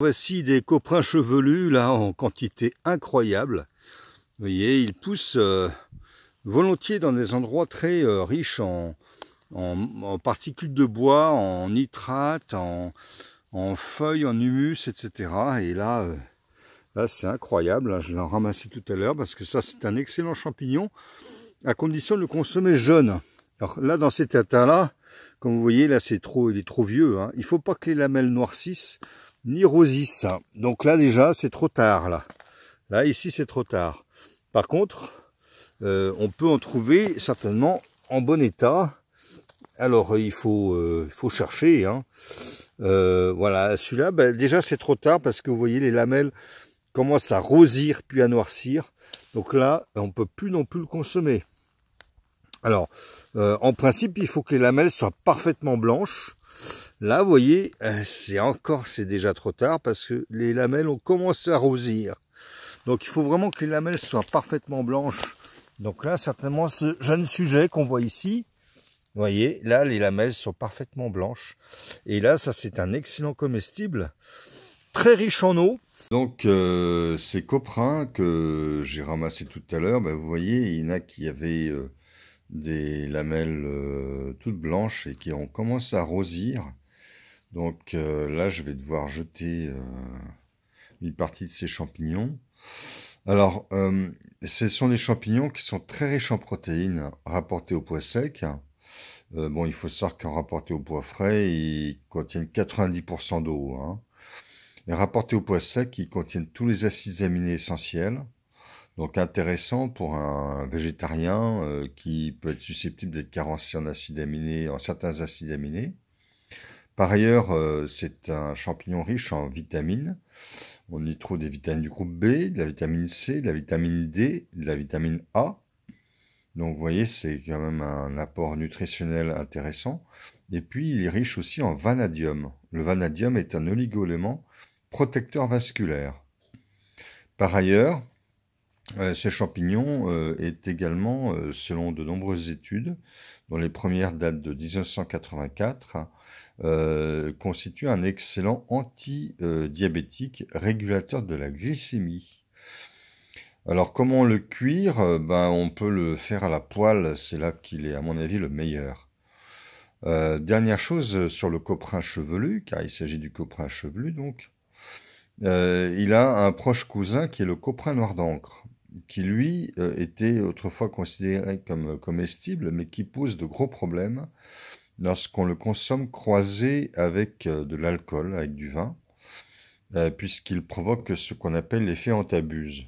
Voici des coprins chevelus, là, en quantité incroyable. Vous voyez, ils poussent euh, volontiers dans des endroits très euh, riches en, en, particules de bois, en nitrates, en, en, feuilles, en humus, etc. Et là, euh, là c'est incroyable. Hein. Je l'ai ramassé tout à l'heure parce que ça, c'est un excellent champignon à condition de le consommer jeune. Alors là, dans cet état-là, comme vous voyez, là, c'est trop, il est trop vieux. Hein. Il ne faut pas que les lamelles noircissent ni rosissent, Donc là déjà c'est trop tard là. Là ici c'est trop tard. Par contre euh, on peut en trouver certainement en bon état. Alors il faut, euh, il faut chercher. Hein. Euh, voilà celui-là ben, déjà c'est trop tard parce que vous voyez les lamelles commencent à rosir puis à noircir. Donc là on peut plus non plus le consommer. Alors en principe il faut que les lamelles soient parfaitement blanches. Là, vous voyez, euh, c'est encore, c'est déjà trop tard parce que les lamelles ont commencé à rosir. Donc, il faut vraiment que les lamelles soient parfaitement blanches. Donc là, certainement, ce jeune sujet qu'on voit ici, vous voyez, là, les lamelles sont parfaitement blanches. Et là, ça, c'est un excellent comestible, très riche en eau. Donc, euh, ces coprins que j'ai ramassés tout à l'heure, ben, vous voyez, il y en a qui avaient euh, des lamelles toutes blanches et qui ont commencé à rosir. Donc euh, là, je vais devoir jeter euh, une partie de ces champignons. Alors, euh, ce sont des champignons qui sont très riches en protéines rapportées au poids sec. bon, il faut savoir qu'en rapporté au poids frais, ils contiennent 90% d'eau. Hein. Et rapportés au poids sec, ils contiennent tous les acides aminés essentiels. Donc intéressant pour un végétarien qui peut être susceptible d'être carencé en acides aminés, en certains acides aminés. Par ailleurs, euh, c'est un champignon riche en vitamines. On y trouve des vitamines du groupe B, de la vitamine C, de la vitamine D, de la vitamine A. Donc vous voyez, c'est quand même un apport nutritionnel intéressant. Et puis, il est riche aussi en vanadium. Le vanadium est un oligoélément protecteur vasculaire. Par ailleurs, ce champignons euh, est également, euh, selon de nombreuses études, dont les premières datent de 1984, euh, constitue un excellent anti-diabétique régulateur de la glycémie. Alors comment le cuire ben, On peut le faire à la poêle, c'est là qu'il est à mon avis le meilleur. dernière chose sur le coprin chevelu, car il s'agit du coprin chevelu donc. il a un proche cousin qui est le coprin noir d'encre qui lui euh, était autrefois considéré comme euh, comestible, mais qui pose de gros problèmes lorsqu'on le consomme croisé avec euh, de l'alcool, avec du vin, puisqu'il provoque ce qu'on appelle l'effet antabuse.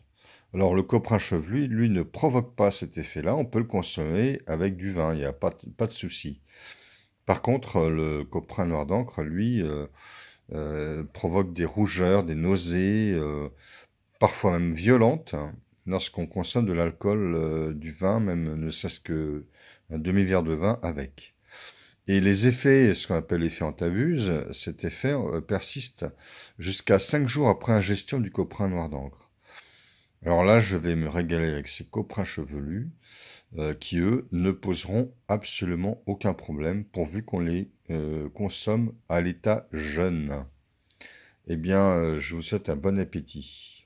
Alors le coprin chevelu, lui, ne provoque pas cet effet-là, on peut le consommer avec du vin, il n'y a pas, de souci. Par contre, le coprin noir d'encre, lui, provoque des rougeurs, des nausées, parfois même violentes, hein, lorsqu'on consomme de l'alcool, euh, du vin, même ne serait-ce qu'un demi-verre de vin avec. Et les effets, ce qu'on appelle l'effet antabuse, cet effet euh, persiste jusqu'à 5 jours après ingestion du coprin noir d'encre. Alors là, je vais me régaler avec ces coprins chevelus euh, qui, eux, ne poseront absolument aucun problème pourvu qu'on les consomme à l'état jeune. Eh bien, je vous souhaite un bon appétit.